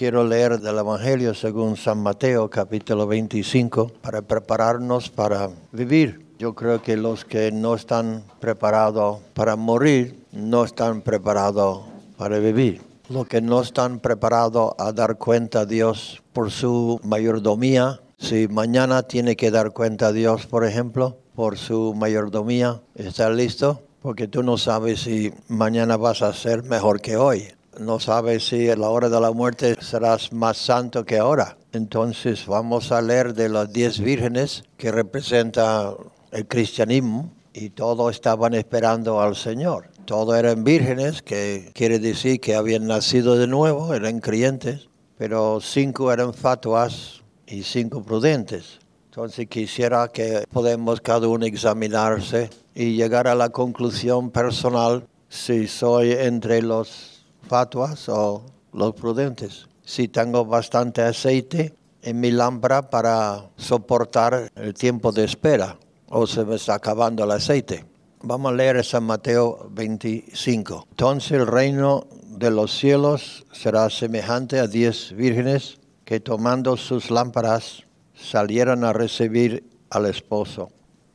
Quiero leer del Evangelio según San Mateo capítulo 25 para prepararnos para vivir. Yo creo que los que no están preparados para morir no están preparados para vivir. Los que no están preparados a dar cuenta a Dios por su mayordomía, si mañana tiene que dar cuenta a Dios, por ejemplo, por su mayordomía, está listo? Porque tú no sabes si mañana vas a ser mejor que hoy no sabes si a la hora de la muerte serás más santo que ahora. Entonces vamos a leer de las diez vírgenes que representa el cristianismo y todos estaban esperando al Señor. Todos eran vírgenes, que quiere decir que habían nacido de nuevo, eran creyentes, pero cinco eran fatuas y cinco prudentes. Entonces quisiera que podemos cada uno examinarse y llegar a la conclusión personal si soy entre los fatuas o los prudentes. Si tengo bastante aceite en mi lámpara para soportar el tiempo de espera o se me está acabando el aceite. Vamos a leer San Mateo 25. Entonces el reino de los cielos será semejante a diez vírgenes que tomando sus lámparas salieron a recibir al esposo.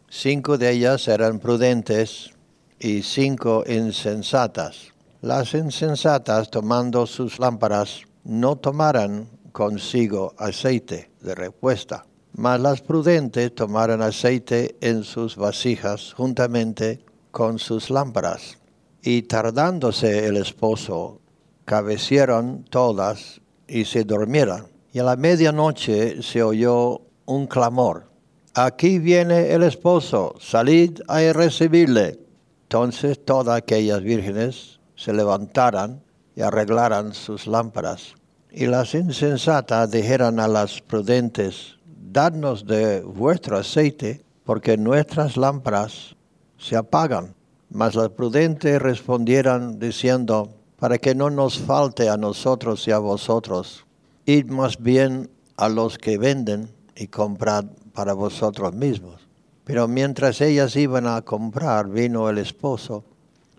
Cinco de ellas eran prudentes y cinco insensatas las insensatas tomando sus lámparas no tomaran consigo aceite de respuesta, mas las prudentes tomaron aceite en sus vasijas juntamente con sus lámparas. Y tardándose el esposo, cabecieron todas y se durmieron. Y a la medianoche se oyó un clamor. Aquí viene el esposo, salid a recibirle. Entonces todas aquellas vírgenes se levantaran y arreglaran sus lámparas. Y las insensatas dijeran a las prudentes, dadnos de vuestro aceite, porque nuestras lámparas se apagan. Mas las prudentes respondieran diciendo, para que no nos falte a nosotros y a vosotros, id más bien a los que venden y comprad para vosotros mismos. Pero mientras ellas iban a comprar, vino el esposo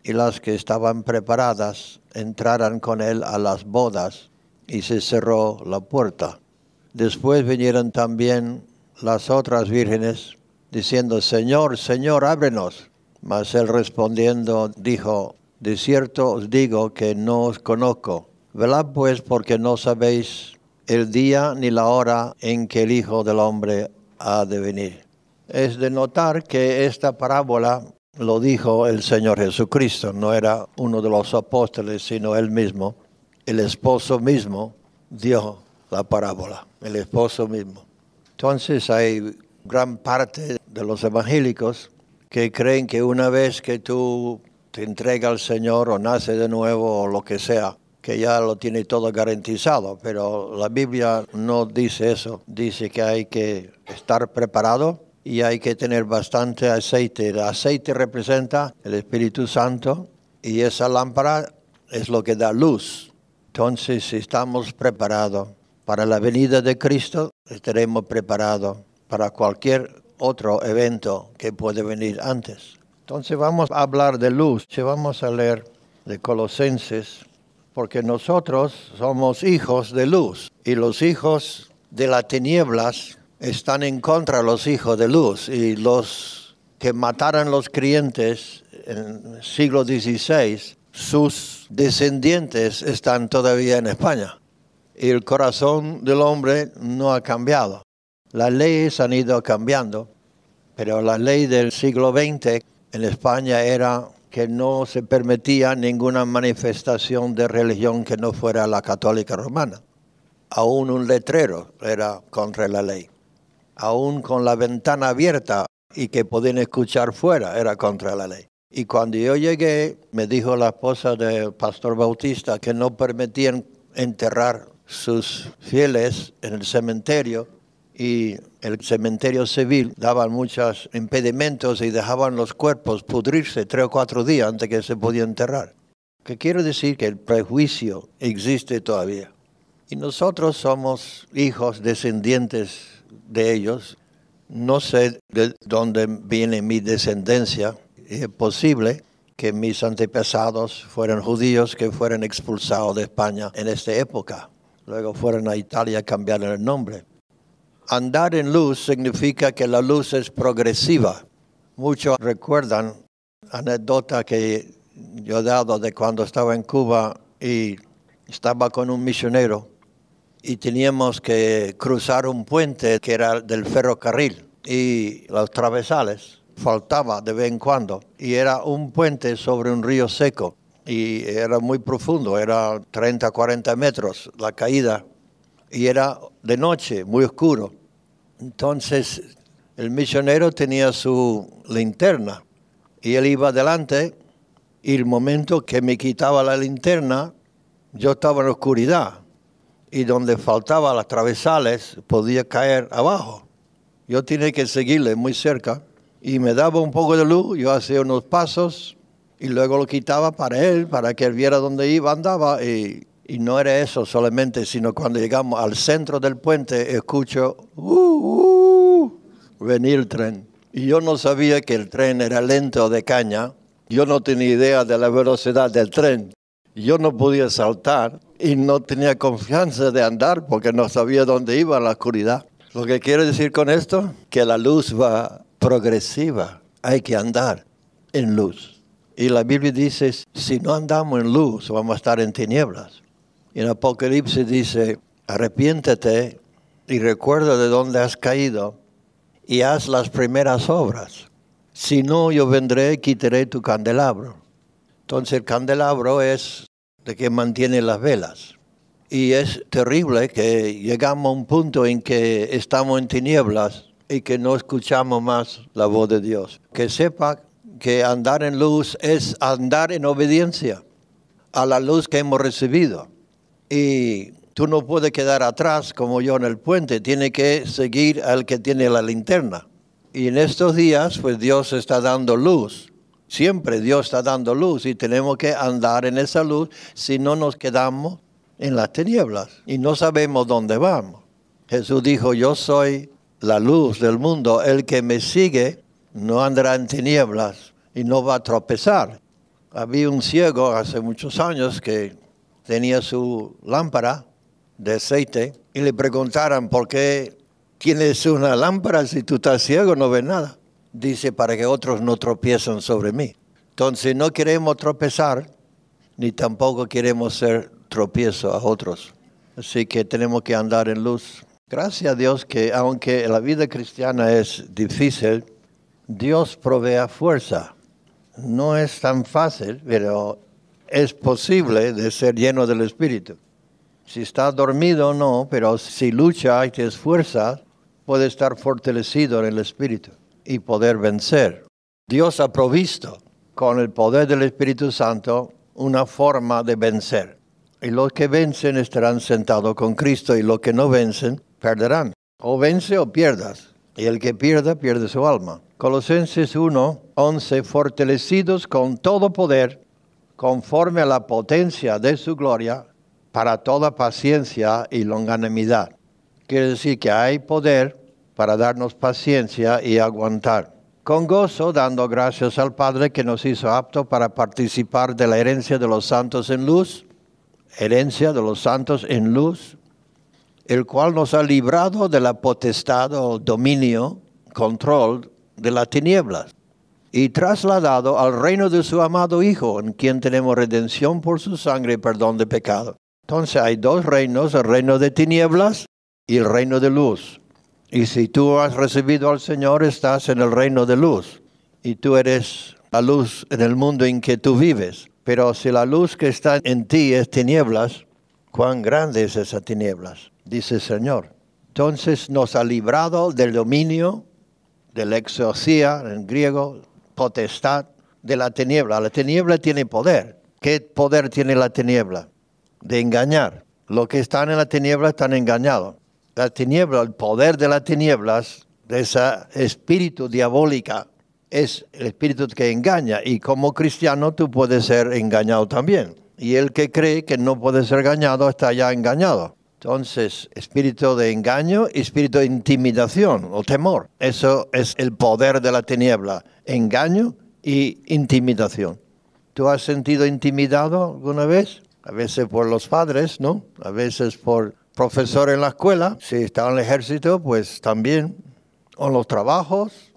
y las que estaban preparadas entraran con él a las bodas y se cerró la puerta. Después vinieron también las otras vírgenes diciendo, Señor, Señor, ábrenos. Mas él respondiendo dijo, de cierto os digo que no os conozco. Velad pues porque no sabéis el día ni la hora en que el Hijo del Hombre ha de venir. Es de notar que esta parábola lo dijo el Señor Jesucristo, no era uno de los apóstoles, sino él mismo. El esposo mismo dio la parábola, el esposo mismo. Entonces hay gran parte de los evangélicos que creen que una vez que tú te entregas al Señor o naces de nuevo o lo que sea, que ya lo tiene todo garantizado, pero la Biblia no dice eso, dice que hay que estar preparado y hay que tener bastante aceite. El aceite representa el Espíritu Santo y esa lámpara es lo que da luz. Entonces si estamos preparados. Para la venida de Cristo estaremos preparados para cualquier otro evento que puede venir antes. Entonces vamos a hablar de luz, vamos a leer de Colosenses, porque nosotros somos hijos de luz y los hijos de las tinieblas están en contra los hijos de luz y los que mataron los creyentes en el siglo XVI, sus descendientes están todavía en España. Y el corazón del hombre no ha cambiado. Las leyes han ido cambiando, pero la ley del siglo XX en España era que no se permitía ninguna manifestación de religión que no fuera la católica romana. Aún un letrero era contra la ley aún con la ventana abierta y que podían escuchar fuera, era contra la ley. Y cuando yo llegué, me dijo la esposa del pastor Bautista que no permitían enterrar sus fieles en el cementerio y el cementerio civil daba muchos impedimentos y dejaban los cuerpos pudrirse tres o cuatro días antes que se podía enterrar. Que quiero decir que el prejuicio existe todavía. Y nosotros somos hijos descendientes de ellos. No sé de dónde viene mi descendencia. Es posible que mis antepasados fueran judíos que fueron expulsados de España en esta época. Luego fueron a Italia a cambiar el nombre. Andar en luz significa que la luz es progresiva. Muchos recuerdan anécdota que yo he dado de cuando estaba en Cuba y estaba con un misionero y teníamos que cruzar un puente que era del ferrocarril y los travesales faltaba de vez en cuando y era un puente sobre un río seco y era muy profundo, era 30, 40 metros la caída y era de noche, muy oscuro. Entonces el misionero tenía su linterna y él iba adelante y el momento que me quitaba la linterna yo estaba en la oscuridad y donde faltaba las travesales podía caer abajo. Yo tenía que seguirle muy cerca y me daba un poco de luz, yo hacía unos pasos y luego lo quitaba para él, para que él viera dónde iba, andaba y, no era eso solamente, sino cuando llegamos al centro del puente escucho uh, uh, venir el tren. Y yo no sabía que el tren era lento de caña, yo no tenía idea de la velocidad del tren yo no podía saltar y no tenía confianza de andar porque no sabía dónde iba la oscuridad. Lo que quiero decir con esto, que la luz va progresiva, hay que andar en luz. Y la Biblia dice, si no andamos en luz, vamos a estar en tinieblas. Y en Apocalipsis dice, arrepiéntete y recuerda de dónde has caído y haz las primeras obras. Si no, yo vendré y quitaré tu candelabro. Entonces el candelabro es de que mantiene las velas. Y es terrible que llegamos a un punto en que estamos en tinieblas y que no escuchamos más la voz de Dios. Que sepa que andar en luz es andar en obediencia a la luz que hemos recibido. Y tú no puedes quedar atrás como yo en el puente, tiene que seguir al que tiene la linterna. Y en estos días, pues Dios está dando luz Siempre Dios está dando luz y tenemos que andar en esa luz si no nos quedamos en las tinieblas y no sabemos dónde vamos. Jesús dijo, yo soy la luz del mundo, el que me sigue no andará en tinieblas y no va a tropezar. Había un ciego hace muchos años que tenía su lámpara de aceite y le preguntaron por qué tienes una lámpara si tú estás ciego no ves nada dice para que otros no tropiezan sobre mí. Entonces no queremos tropezar, ni tampoco queremos ser tropiezo a otros. Así que tenemos que andar en luz. Gracias a Dios que aunque la vida cristiana es difícil, Dios provee fuerza. No es tan fácil, pero es posible de ser lleno del Espíritu. Si está dormido, no, pero si lucha y te esfuerzas, puede estar fortalecido en el Espíritu y poder vencer. Dios ha provisto con el poder del Espíritu Santo una forma de vencer. Y los que vencen estarán sentados con Cristo y los que no vencen perderán. O vence o pierdas. Y el que pierda pierde su alma. Colosenses 1, 11, fortalecidos con todo poder, conforme a la potencia de su gloria, para toda paciencia y longanimidad. Quiere decir que hay poder para darnos paciencia y aguantar. Con gozo, dando gracias al Padre que nos hizo apto para participar de la herencia de los santos en luz, herencia de los santos en luz, el cual nos ha librado de la potestad o dominio, control de las tinieblas, y trasladado al reino de su amado Hijo, en quien tenemos redención por su sangre y perdón de pecado. Entonces hay dos reinos, el reino de tinieblas y el reino de luz. Y si tú has recibido al Señor, estás en el reino de luz. Y tú eres la luz en el mundo en que tú vives. Pero si la luz que está en ti es tinieblas, cuán grande es esa tinieblas, dice el Señor. Entonces nos ha librado del dominio, del la en griego, potestad, de la tiniebla. La tiniebla tiene poder. ¿Qué poder tiene la tiniebla? De engañar. Los que están en la tiniebla están engañados la tiniebla, el poder de las tinieblas, de ese espíritu diabólica, es el espíritu que engaña. Y como cristiano tú puedes ser engañado también. Y el que cree que no puede ser engañado está ya engañado. Entonces, espíritu de engaño espíritu de intimidación o temor. Eso es el poder de la tiniebla. Engaño y intimidación. ¿Tú has sentido intimidado alguna vez? A veces por los padres, ¿no? A veces por profesor en la escuela, si está en el ejército, pues también, en los trabajos.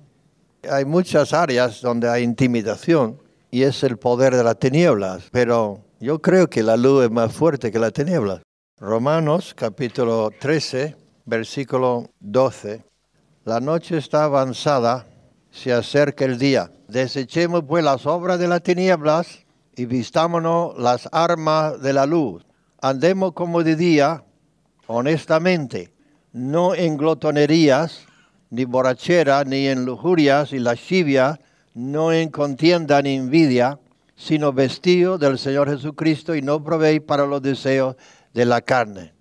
Hay muchas áreas donde hay intimidación y es el poder de las tinieblas, pero yo creo que la luz es más fuerte que las tinieblas. Romanos capítulo 13, versículo 12. La noche está avanzada, se acerca el día. Desechemos pues las obras de las tinieblas y vistámonos las armas de la luz. Andemos como de día, honestamente, no en glotonerías, ni borrachera, ni en lujurias y lascivia, no en contienda ni envidia, sino vestido del Señor Jesucristo y no provee para los deseos de la carne.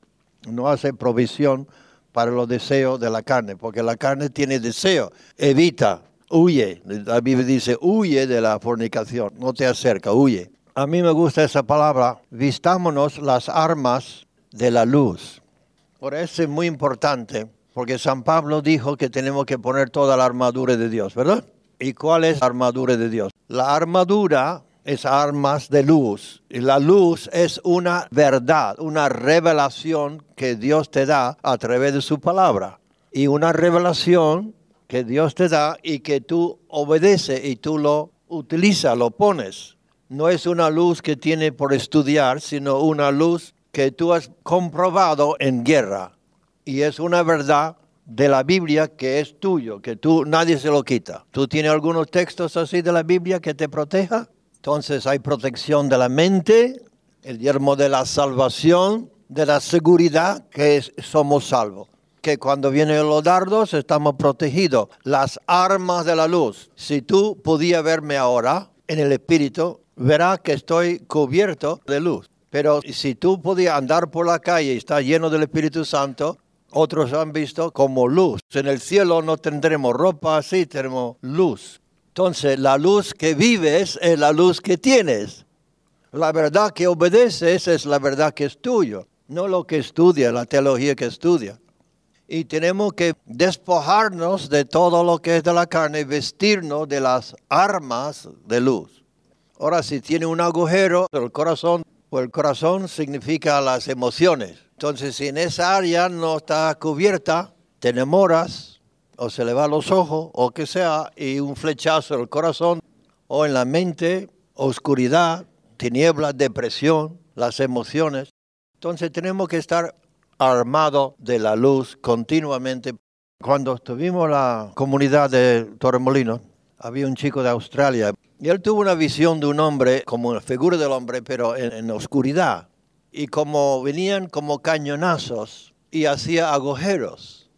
No hace provisión para los deseos de la carne, porque la carne tiene deseo, evita, huye. La Biblia dice, huye de la fornicación, no te acerca, huye. A mí me gusta esa palabra, vistámonos las armas de la luz. Por eso es muy importante, porque San Pablo dijo que tenemos que poner toda la armadura de Dios, ¿verdad? ¿Y cuál es la armadura de Dios? La armadura es armas de luz. Y la luz es una verdad, una revelación que Dios te da a través de su palabra. Y una revelación que Dios te da y que tú obedeces y tú lo utilizas, lo pones. No es una luz que tiene por estudiar, sino una luz que tú has comprobado en guerra y es una verdad de la Biblia que es tuyo, que tú nadie se lo quita. ¿Tú tienes algunos textos así de la Biblia que te proteja? Entonces hay protección de la mente, el yermo de la salvación, de la seguridad que somos salvos. Que cuando vienen los dardos estamos protegidos. Las armas de la luz. Si tú pudieras verme ahora en el espíritu, verás que estoy cubierto de luz. Pero si tú podías andar por la calle y estás lleno del Espíritu Santo, otros han visto como luz. En el cielo no tendremos ropa así, tenemos luz. Entonces, la luz que vives es la luz que tienes. La verdad que obedeces es la verdad que es tuyo, no lo que estudia, la teología que estudia. Y tenemos que despojarnos de todo lo que es de la carne y vestirnos de las armas de luz. Ahora, si tiene un agujero, el corazón o el corazón significa las emociones. Entonces, si en esa área no está cubierta, te enamoras o se le va los ojos o que sea y un flechazo en el corazón o en la mente, oscuridad, tinieblas, depresión, las emociones. Entonces tenemos que estar armados de la luz continuamente. Cuando estuvimos en la comunidad de Torremolinos, había un chico de Australia y él tuvo una visión de un hombre, como una figura del hombre, pero en, en oscuridad. Y como venían como cañonazos y hacía agujeros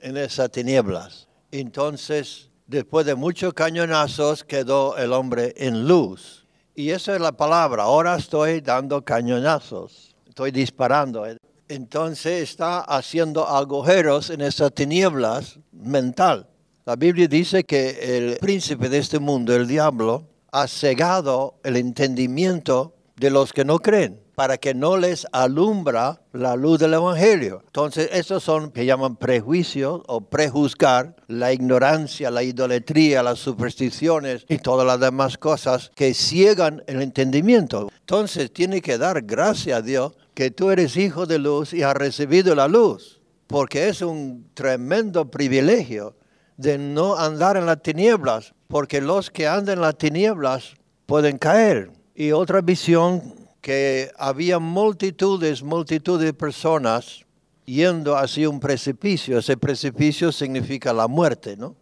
en esas tinieblas. Entonces, después de muchos cañonazos, quedó el hombre en luz. Y esa es la palabra. Ahora estoy dando cañonazos, estoy disparando. Entonces está haciendo agujeros en esas tinieblas mental la Biblia dice que el príncipe de este mundo, el diablo, ha cegado el entendimiento de los que no creen para que no les alumbra la luz del Evangelio. Entonces, esos son que llaman prejuicios o prejuzgar, la ignorancia, la idolatría, las supersticiones y todas las demás cosas que ciegan el entendimiento. Entonces, tiene que dar gracias a Dios que tú eres hijo de luz y has recibido la luz, porque es un tremendo privilegio de no andar en las tinieblas, porque los que andan en las tinieblas pueden caer. Y otra visión que había multitudes, multitudes de personas yendo hacia un precipicio. Ese precipicio significa la muerte, ¿no?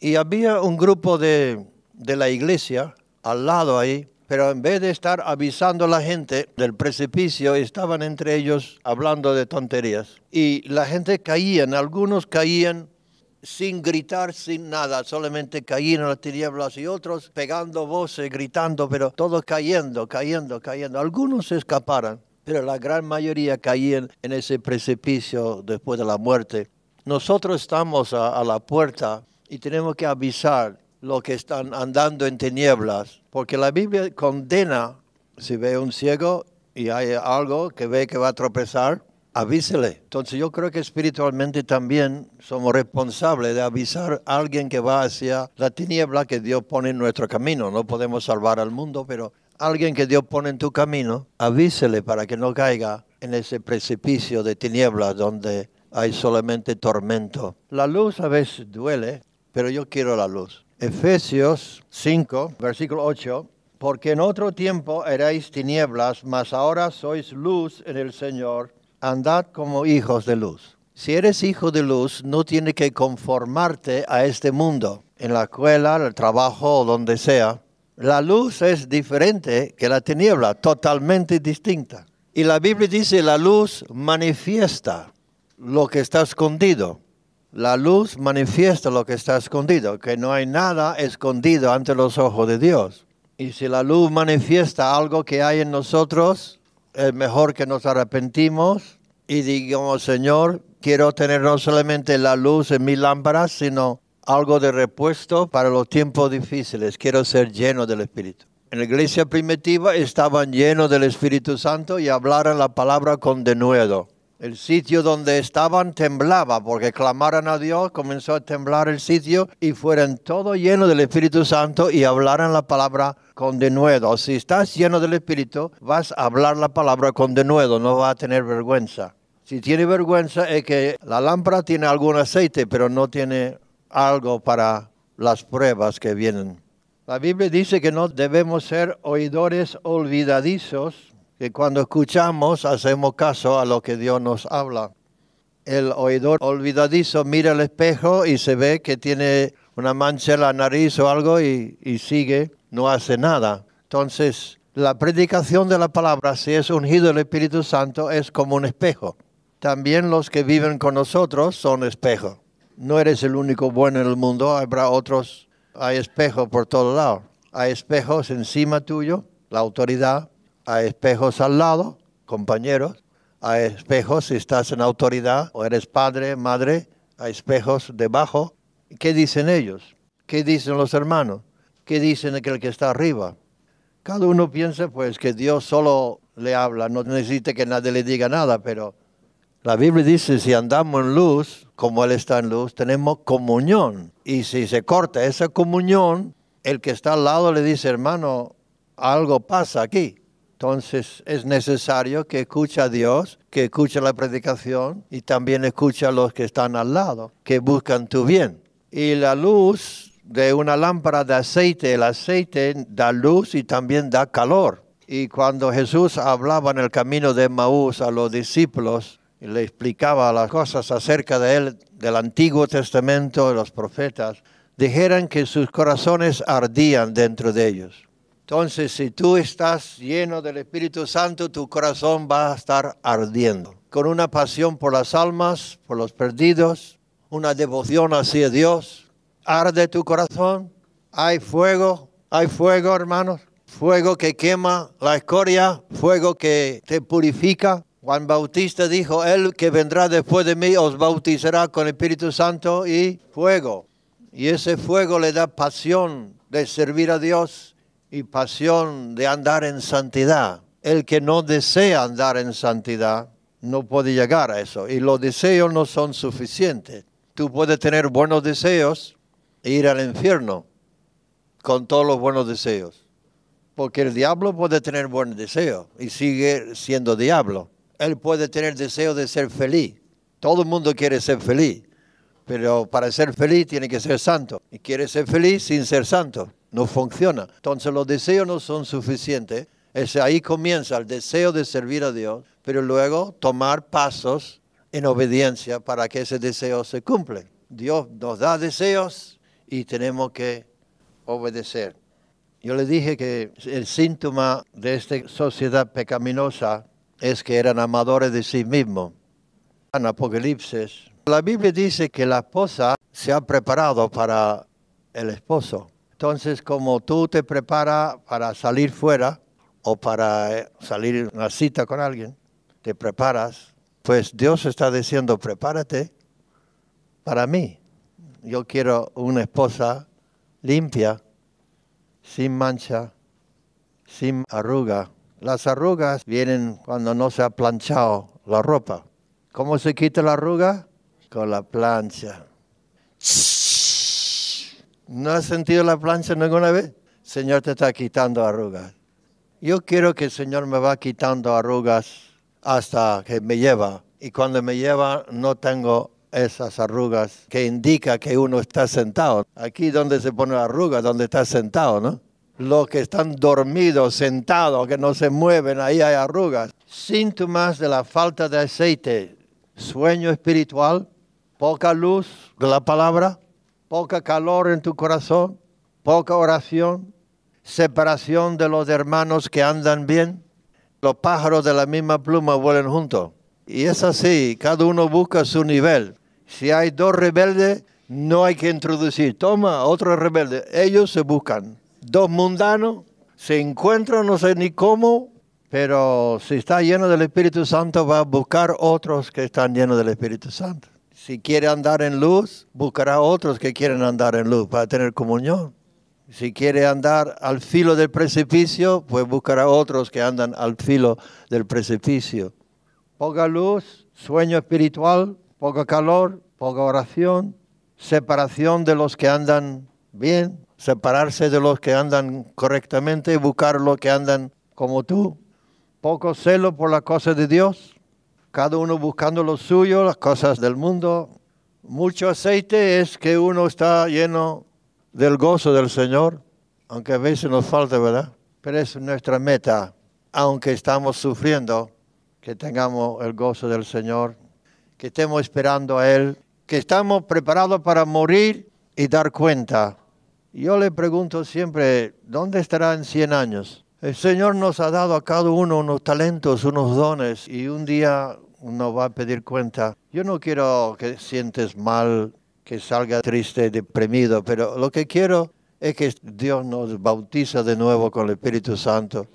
Y había un grupo de, la iglesia al lado ahí, pero en vez de estar avisando a la gente del precipicio, estaban entre ellos hablando de tonterías. Y la gente caían, algunos caían sin gritar, sin nada, solamente caían en las tinieblas y otros pegando voces, gritando, pero todos cayendo, cayendo, cayendo. Algunos se escaparon, pero la gran mayoría caían en ese precipicio después de la muerte. Nosotros estamos a, a la puerta y tenemos que avisar los que están andando en tinieblas, porque la Biblia condena si ve un ciego y hay algo que ve que va a tropezar, avísele. Entonces yo creo que espiritualmente también somos responsables de avisar a alguien que va hacia la tiniebla que Dios pone en nuestro camino. No podemos salvar al mundo, pero alguien que Dios pone en tu camino, avísele para que no caiga en ese precipicio de tinieblas donde hay solamente tormento. La luz a veces duele, pero yo quiero la luz. Efesios 5, versículo 8 porque en otro tiempo erais tinieblas, mas ahora sois luz en el Señor andad como hijos de luz. Si eres hijo de luz, no tienes que conformarte a este mundo, en la escuela, el trabajo o donde sea. La luz es diferente que la tiniebla, totalmente distinta. Y la Biblia dice, la luz manifiesta lo que está escondido. La luz manifiesta lo que está escondido, que no hay nada escondido ante los ojos de Dios. Y si la luz manifiesta algo que hay en nosotros, es mejor que nos arrepentimos y digamos, Señor, quiero tener no solamente la luz en mi lámpara, sino algo de repuesto para los tiempos difíciles. Quiero ser lleno del Espíritu. En la iglesia primitiva estaban llenos del Espíritu Santo y hablaron la palabra con denuedo. El sitio donde estaban temblaba, porque clamaran a Dios, comenzó a temblar el sitio y fueron todos llenos del Espíritu Santo y hablaran la palabra con denuedo. Si estás lleno del Espíritu, vas a hablar la palabra con denuedo, no vas a tener vergüenza. Si tiene vergüenza es que la lámpara tiene algún aceite, pero no tiene algo para las pruebas que vienen. La Biblia dice que no debemos ser oidores olvidadizos, que cuando escuchamos hacemos caso a lo que Dios nos habla. El oidor olvidadizo mira el espejo y se ve que tiene una mancha en la nariz o algo y, sigue, no hace nada. Entonces, la predicación de la palabra, si es ungido el Espíritu Santo, es como un espejo. También los que viven con nosotros son espejos. No eres el único bueno en el mundo, habrá otros, hay espejos por todos lados. Hay espejos encima tuyo, la autoridad, a espejos al lado, compañeros, a espejos si estás en autoridad o eres padre, madre, a espejos debajo. ¿Qué dicen ellos? ¿Qué dicen los hermanos? ¿Qué dicen aquel que está arriba? Cada uno piensa pues que Dios solo le habla, no necesita que nadie le diga nada, pero la Biblia dice, si andamos en luz, como Él está en luz, tenemos comunión. Y si se corta esa comunión, el que está al lado le dice, hermano, algo pasa aquí. Entonces es necesario que escuche a Dios, que escuche la predicación y también escuche a los que están al lado, que buscan tu bien. Y la luz de una lámpara de aceite, el aceite da luz y también da calor. Y cuando Jesús hablaba en el camino de Maús a los discípulos y le explicaba las cosas acerca de él, del Antiguo Testamento, de los profetas, dijeran que sus corazones ardían dentro de ellos entonces, si tú estás lleno del Espíritu Santo, tu corazón va a estar ardiendo, con una pasión por las almas, por los perdidos, una devoción hacia Dios. Arde tu corazón, hay fuego, hay fuego, hermanos, fuego que quema la escoria, fuego que te purifica. Juan Bautista dijo, Él que vendrá después de mí os bautizará con Espíritu Santo y fuego. Y ese fuego le da pasión de servir a Dios y pasión de andar en santidad. El que no desea andar en santidad no puede llegar a eso. Y los deseos no son suficientes. Tú puedes tener buenos deseos e ir al infierno con todos los buenos deseos. Porque el diablo puede tener buenos deseos y sigue siendo diablo. Él puede tener deseo de ser feliz. Todo el mundo quiere ser feliz. Pero para ser feliz tiene que ser santo. Y quiere ser feliz sin ser santo no funciona. Entonces los deseos no son suficientes. Es ahí comienza el deseo de servir a Dios, pero luego tomar pasos en obediencia para que ese deseo se cumpla. Dios nos da deseos y tenemos que obedecer. Yo le dije que el síntoma de esta sociedad pecaminosa es que eran amadores de sí mismos. En Apocalipsis, la Biblia dice que la esposa se ha preparado para el esposo. Entonces, como tú te preparas para salir fuera o para eh, salir a una cita con alguien, te preparas, pues Dios está diciendo, prepárate para mí. Yo quiero una esposa limpia, sin mancha, sin arruga. Las arrugas vienen cuando no se ha planchado la ropa. ¿Cómo se quita la arruga? Con la plancha. ¿No has sentido la plancha ninguna vez? Señor te está quitando arrugas. Yo quiero que el Señor me va quitando arrugas hasta que me lleva. Y cuando me lleva no tengo esas arrugas que indica que uno está sentado. Aquí donde se pone arruga, donde está sentado, ¿no? Los que están dormidos, sentados, que no se mueven, ahí hay arrugas. Síntomas de la falta de aceite, sueño espiritual, poca luz de la palabra, poca calor en tu corazón, poca oración, separación de los hermanos que andan bien. Los pájaros de la misma pluma vuelan juntos. Y es así, cada uno busca su nivel. Si hay dos rebeldes, no hay que introducir. Toma otro rebelde. Ellos se buscan. Dos mundanos se encuentran, no sé ni cómo, pero si está lleno del Espíritu Santo, va a buscar otros que están llenos del Espíritu Santo. Si quiere andar en luz, buscará otros que quieren andar en luz para tener comunión. Si quiere andar al filo del precipicio, pues buscará otros que andan al filo del precipicio. Poca luz, sueño espiritual, poco calor, poca oración, separación de los que andan bien, separarse de los que andan correctamente y buscar los que andan como tú. Poco celo por las cosas de Dios, cada uno buscando lo suyo, las cosas del mundo. Mucho aceite es que uno está lleno del gozo del Señor, aunque a veces nos falta, ¿verdad? Pero es nuestra meta, aunque estamos sufriendo, que tengamos el gozo del Señor, que estemos esperando a Él, que estamos preparados para morir y dar cuenta. Yo le pregunto siempre, ¿dónde estará en 100 años? El Señor nos ha dado a cada uno unos talentos, unos dones, y un día nos va a pedir cuenta. Yo no quiero que sientes mal, que salga triste, deprimido, pero lo que quiero es que Dios nos bautiza de nuevo con el Espíritu Santo.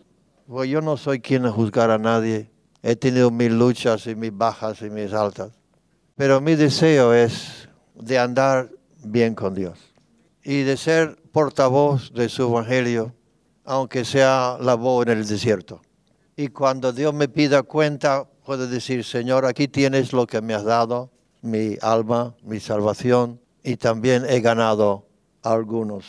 Pues yo no soy quien a juzgar a nadie. He tenido mis luchas y mis bajas y mis altas. Pero mi deseo es de andar bien con Dios y de ser portavoz de su evangelio aunque sea la voz en el desierto. Y cuando Dios me pida cuenta, puedo decir, Señor, aquí tienes lo que me has dado, mi alma, mi salvación, y también he ganado algunos.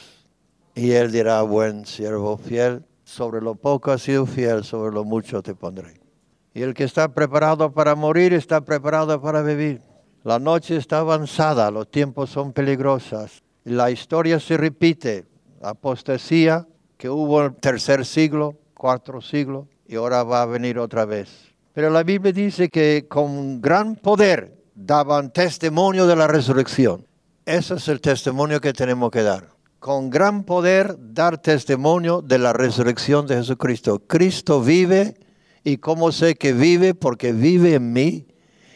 Y Él dirá, buen siervo fiel, sobre lo poco has sido fiel, sobre lo mucho te pondré. Y el que está preparado para morir está preparado para vivir. La noche está avanzada, los tiempos son peligrosos. La historia se repite, apostasía, que hubo el tercer siglo, cuarto siglo, y ahora va a venir otra vez. Pero la Biblia dice que con gran poder daban testimonio de la resurrección. Ese es el testimonio que tenemos que dar. Con gran poder dar testimonio de la resurrección de Jesucristo. Cristo vive y cómo sé que vive porque vive en mí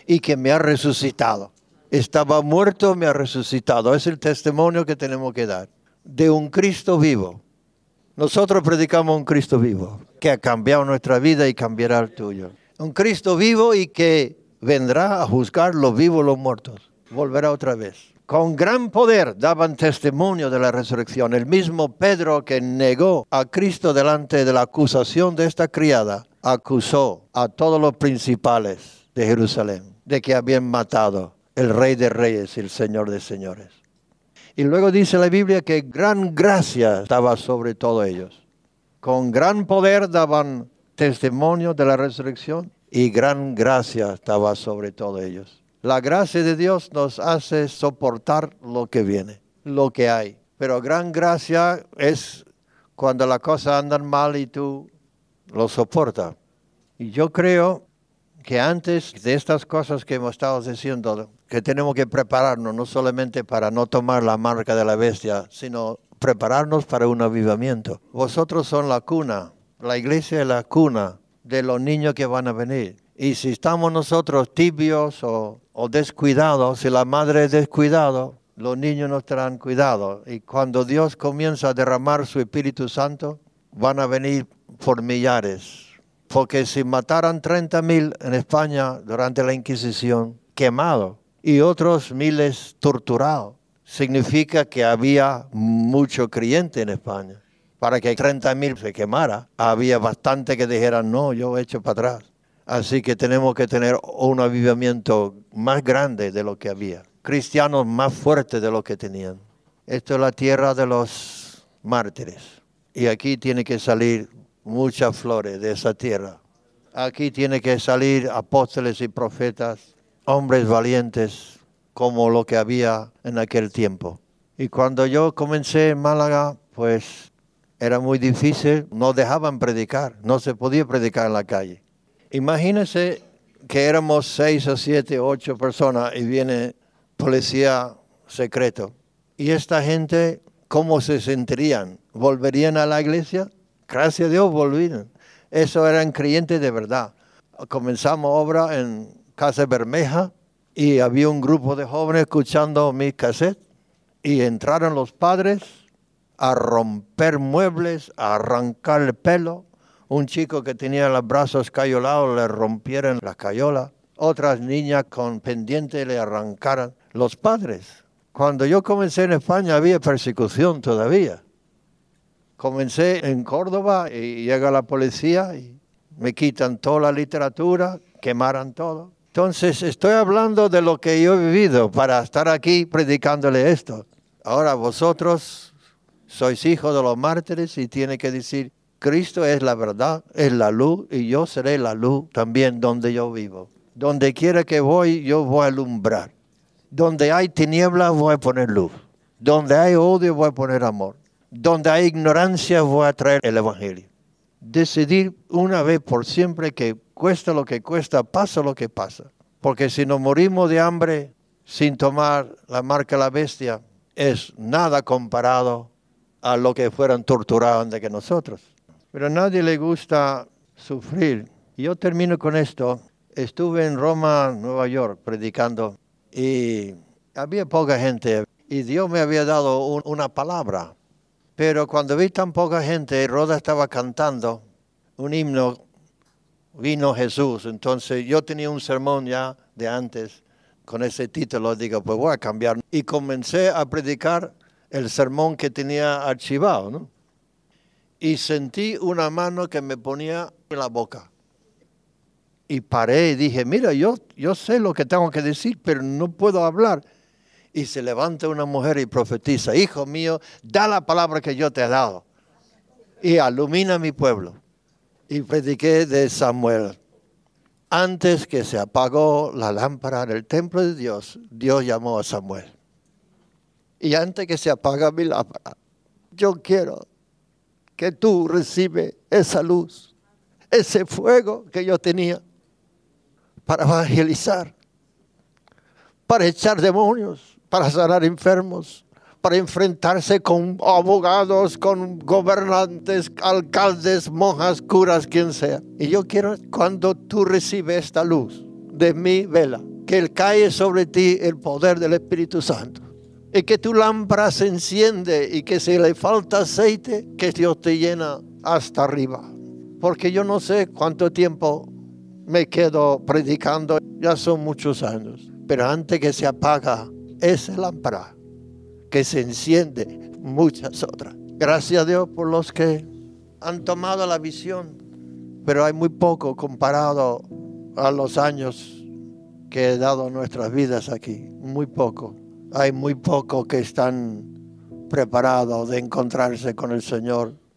y que me ha resucitado. Estaba muerto, me ha resucitado. Es el testimonio que tenemos que dar de un Cristo vivo. Nosotros predicamos un Cristo vivo que ha cambiado nuestra vida y cambiará el tuyo. Un Cristo vivo y que vendrá a juzgar los vivos y los muertos. Volverá otra vez. Con gran poder daban testimonio de la resurrección. El mismo Pedro que negó a Cristo delante de la acusación de esta criada, acusó a todos los principales de Jerusalén de que habían matado el rey de reyes y el señor de señores. Y luego dice la Biblia que gran gracia estaba sobre todos ellos. Con gran poder daban testimonio de la resurrección y gran gracia estaba sobre todos ellos. La gracia de Dios nos hace soportar lo que viene, lo que hay. Pero gran gracia es cuando las cosas andan mal y tú lo soportas. Y yo creo que antes de estas cosas que hemos estado diciendo, que tenemos que prepararnos no solamente para no tomar la marca de la bestia, sino prepararnos para un avivamiento. Vosotros son la cuna, la iglesia es la cuna de los niños que van a venir. Y si estamos nosotros tibios o, descuidados, si la madre es descuidada, los niños no estarán cuidados. Y cuando Dios comienza a derramar su Espíritu Santo, van a venir por millares. Porque si mataran 30.000 en España durante la Inquisición, quemado, y otros miles torturados. Significa que había mucho creyente en España. Para que 30 mil se quemara, había bastante que dijeran, no, yo he hecho para atrás. Así que tenemos que tener un avivamiento más grande de lo que había. Cristianos más fuertes de lo que tenían. Esto es la tierra de los mártires. Y aquí tiene que salir muchas flores de esa tierra. Aquí tiene que salir apóstoles y profetas hombres valientes como lo que había en aquel tiempo. Y cuando yo comencé en Málaga, pues era muy difícil, no dejaban predicar, no se podía predicar en la calle. Imagínense que éramos seis o siete, ocho personas y viene policía secreto. Y esta gente, ¿cómo se sentirían? ¿Volverían a la iglesia? Gracias a Dios volvieron. Eso eran creyentes de verdad. Comenzamos obra en Casa Bermeja y había un grupo de jóvenes escuchando mi cassette y entraron los padres a romper muebles, a arrancar el pelo. Un chico que tenía los brazos cayolados le rompieron la cayola. Otras niñas con pendiente le arrancaron los padres. Cuando yo comencé en España había persecución todavía. Comencé en Córdoba y llega la policía y me quitan toda la literatura, quemaron todo. Entonces, estoy hablando de lo que yo he vivido para estar aquí predicándole esto. Ahora vosotros sois hijos de los mártires y tiene que decir, Cristo es la verdad, es la luz y yo seré la luz también donde yo vivo. Donde quiera que voy, yo voy a alumbrar. Donde hay tinieblas, voy a poner luz. Donde hay odio, voy a poner amor. Donde hay ignorancia, voy a traer el Evangelio. Decidir una vez por siempre que cuesta lo que cuesta, pasa lo que pasa. Porque si nos morimos de hambre sin tomar la marca de la bestia, es nada comparado a lo que fueran torturados de que nosotros. Pero a nadie le gusta sufrir. yo termino con esto. Estuve en Roma, Nueva York, predicando y había poca gente y Dios me había dado una palabra. Pero cuando vi tan poca gente, Roda estaba cantando un himno vino Jesús. Entonces yo tenía un sermón ya de antes con ese título, digo, pues voy a cambiar. Y comencé a predicar el sermón que tenía archivado, ¿no? Y sentí una mano que me ponía en la boca. Y paré y dije, mira, yo, yo sé lo que tengo que decir, pero no puedo hablar. Y se levanta una mujer y profetiza, hijo mío, da la palabra que yo te he dado. Y alumina mi pueblo y prediqué de Samuel. Antes que se apagó la lámpara en el templo de Dios, Dios llamó a Samuel. Y antes que se apaga mi lámpara, yo quiero que tú recibes esa luz, ese fuego que yo tenía para evangelizar, para echar demonios, para sanar enfermos, para enfrentarse con abogados, con gobernantes, alcaldes, monjas, curas, quien sea. Y yo quiero, cuando tú recibes esta luz de mi vela, que el cae sobre ti el poder del Espíritu Santo. Y que tu lámpara se enciende y que si le falta aceite, que Dios te llena hasta arriba. Porque yo no sé cuánto tiempo me quedo predicando, ya son muchos años. Pero antes que se apaga esa lámpara, que se enciende muchas otras. Gracias a Dios por los que han tomado la visión, pero hay muy poco comparado a los años que he dado nuestras vidas aquí, muy poco. Hay muy poco que están preparados de encontrarse con el Señor